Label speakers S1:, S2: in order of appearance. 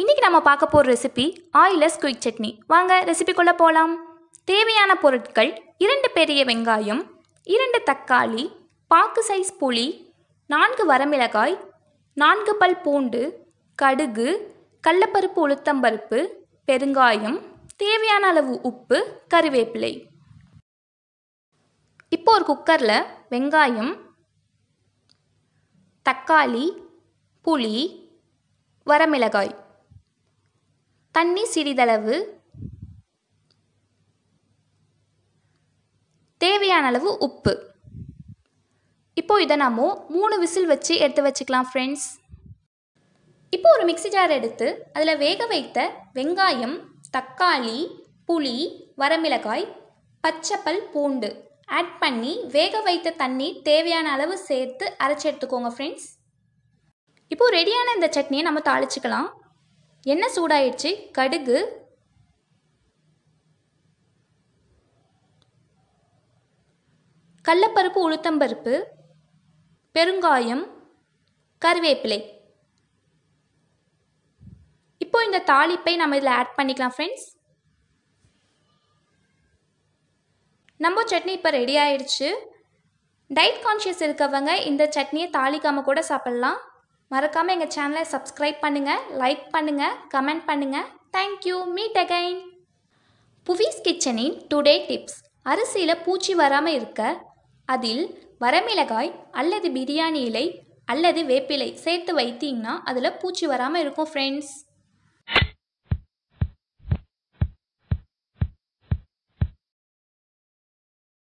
S1: இன்றைக்கி நம்ம பார்க்க போகிற ரெசிபி ஆயிலஸ் குயிக் சட்னி வாங்க ரெசிபிக்குள்ளே போகலாம் தேவையான பொருட்கள் இரண்டு பெரிய வெங்காயம் இரண்டு தக்காளி பாக்கு சைஸ் புளி நான்கு வரமிளகாய் நான்கு பல் பூண்டு கடுகு கடலப்பருப்பு உளுத்தம்பருப்பு பெருங்காயம் தேவையான அளவு உப்பு கருவேப்பிலை இப்போ ஒரு குக்கரில் வெங்காயம் தக்காளி புளி வரமிளகாய் தண்ணி சிறிதளவு தேவையான அளவு உப்பு இப்போது இதை நம்ம மூணு விசில் வச்சு எடுத்து வச்சுக்கலாம் ஃப்ரெண்ட்ஸ் இப்போ ஒரு மிக்சி ஜார் எடுத்து அதில் வேக வைத்த வெங்காயம் தக்காளி புளி வரமிளகாய் பச்சைப்பல் பூண்டு ஆட் பண்ணி வேக வைத்த தண்ணி தேவையான அளவு சேர்த்து அரைச்சி எடுத்துக்கோங்க ஃப்ரெண்ட்ஸ் இப்போது ரெடியான இந்த சட்னியை நம்ம தாளிச்சுக்கலாம் என்ன சூடாயிடுச்சு கடுகு கடலப்பருப்பு உளுத்தம்பருப்பு பெருங்காயம் கருவேப்பிலை இப்போ இந்த தாளிப்பை நம்ம இதில் ஆட் பண்ணிக்கலாம் ஃப்ரெண்ட்ஸ் நம்ம சட்னி இப்போ ரெடி ஆயிடுச்சு டயட் கான்ஷியஸ் இருக்கவங்க இந்த சட்னியை தாளிக்காமல் கூட சாப்பிட்லாம் மறக்காமல் எங்கள் சேனலை சப்ஸ்கிரைப் பண்ணுங்கள் லைக் பண்ணுங்கள் கமெண்ட் பண்ணுங்கள் தேங்க்யூ மீட் அகைன் புவிஸ் கிச்சனின் டுடே டிப்ஸ் அரிசியில் பூச்சி வராமல் இருக்க அதில் வரமிளகாய் அல்லது பிரியாணி இலை அல்லது வேப்பிலை சேர்த்து வைத்தீங்கன்னா அதில் பூச்சி வராமல் இருக்கும் ஃப்ரெண்ட்ஸ்